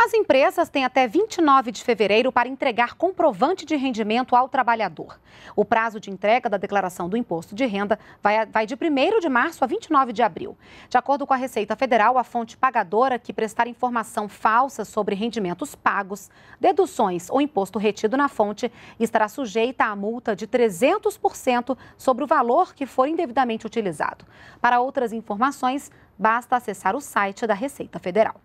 As empresas têm até 29 de fevereiro para entregar comprovante de rendimento ao trabalhador. O prazo de entrega da declaração do imposto de renda vai, vai de 1 de março a 29 de abril. De acordo com a Receita Federal, a fonte pagadora que prestar informação falsa sobre rendimentos pagos, deduções ou imposto retido na fonte estará sujeita à multa de 300% sobre o valor que for indevidamente utilizado. Para outras informações, basta acessar o site da Receita Federal.